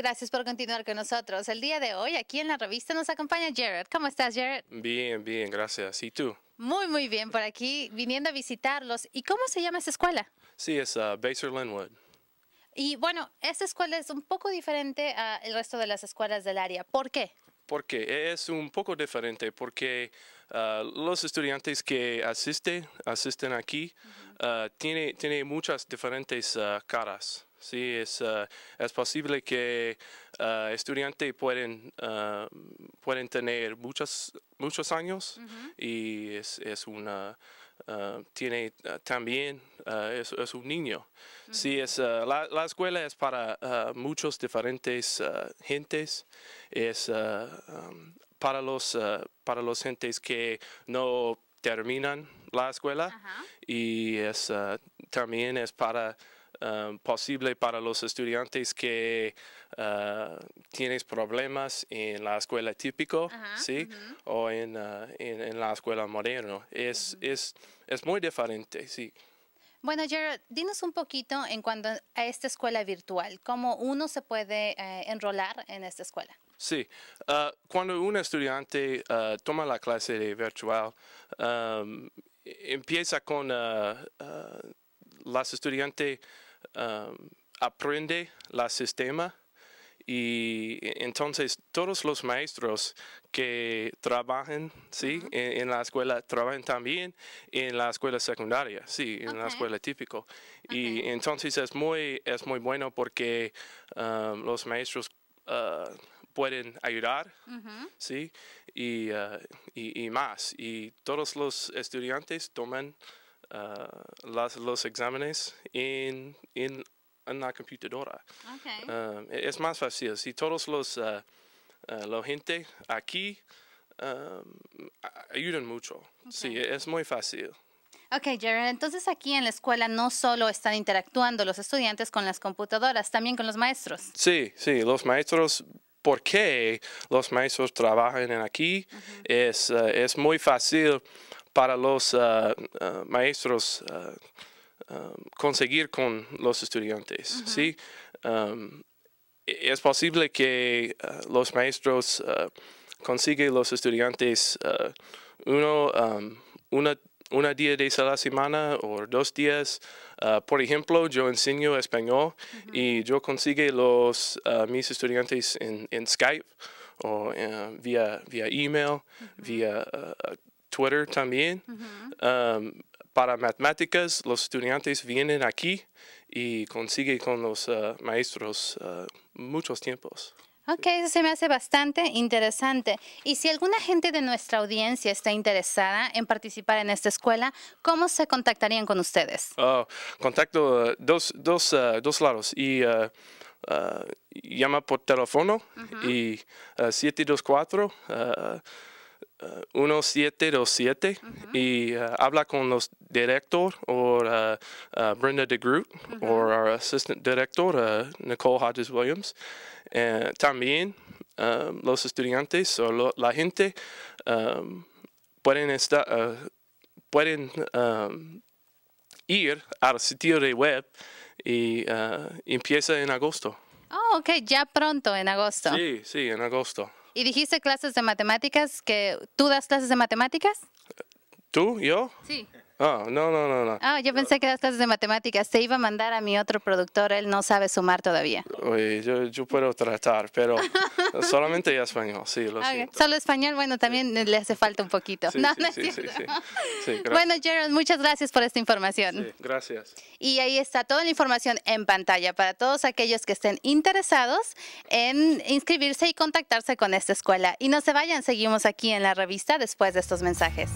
Gracias por continuar con nosotros. El día de hoy aquí en la revista nos acompaña Jared. ¿Cómo estás, Jared? Bien, bien, gracias. ¿Y tú? Muy, muy bien por aquí, viniendo a visitarlos. ¿Y cómo se llama esa escuela? Sí, es uh, Baser Linwood. Y bueno, esta escuela es un poco diferente al resto de las escuelas del área. ¿Por qué? Porque es un poco diferente, porque uh, los estudiantes que asisten, asisten aquí, uh tiene, tiene muchas diferentes uh, caras. Sí, ah, es, posible que ah, estudiantes pueden, ah, pueden tener muchos, muchos años y es, una, tiene también, es, un niño. Sí, es, la, escuela es para muchos diferentes gentes, es um, para, los, para los gentes que no terminan la escuela y también es para... Eh, posible para los estudiantes que tienen eh, tienes problemas en la escuela típico, ¿sí? O eh, en, en, la escuela moderna. Es, es, es muy diferente, sí. Bueno, Jared, dinos un poquito en cuanto a esta escuela virtual, cómo uno se puede enrolar en esta escuela. Sí, cuando un estudiante toma la clase de virtual, em, empieza con las estudiantes Um, aprende la sistema y entonces todos los maestros que trabajan sí en, la escuela trabajan también en la escuela secundaria sí en la escuela típico y entonces es muy es muy bueno porque um, los maestros uh, pueden ayudar sí uh, y, y, más y todos los estudiantes toman Uh, las, los exámenes en, en, la computadora. Um, e, es más fácil. Si todos los uh, uh, la gente aquí ayuda um, ayudan mucho. Sí, es muy fácil. Ok, Jared, entonces aquí en la escuela no solo están interactuando los estudiantes con las computadoras, también con los maestros. Sí, sí, los maestros por qué los maestros trabajan aquí. es, es, muy fácil para los ah, ah, maestros ah, conseguir con los estudiantes. ¿sí? E, es posible que los maestros consiguen los estudiantes uno, una día de la semana o dos días. por ejemplo, yo enseño español y yo consigo los, mis estudiantes en, Skype o eh, vía, vía email, vía Twitter también. para matemáticas, los estudiantes vienen aquí y consiguen con los ah, maestros ah, muchos tiempos. Ok, eso se me hace bastante interesante. Y si alguna gente de nuestra audiencia está interesada en participar en esta escuela, ¿cómo se contactarían con ustedes? Oh, contacto ah, dos, dos, dos lados. Y llama por teléfono y 724. 1 uh, 1727 y uh, habla con los director o uh, Brenda de Groot o nuestro asistente director Nicole Hodges Williams. Eh, también um, los estudiantes o la gente um, pueden, estar, pueden um, ir al sitio de web y empieza en agosto. Oh, ok, ya pronto en agosto. Sí, sí, en agosto. ¿Y dijiste clases de matemáticas que tú das clases de matemáticas? ¿Tú? ¿Yo? Sí. Oh, no, no, no, no. Ah, yo pensé que las clases de matemáticas se iba a mandar a mi otro productor, él no sabe sumar todavía. Oye, yo, yo puedo tratar, pero solamente ya español, sí, lo okay. Solo español, bueno, también le hace falta un poquito. Sí, no, sí, no es bueno, Gerald, muchas gracias por esta información. gracias. Y ahí está toda la información en pantalla para todos aquellos que estén interesados en inscribirse y contactarse con esta escuela. Y no se vayan, seguimos aquí en la revista después de estos mensajes.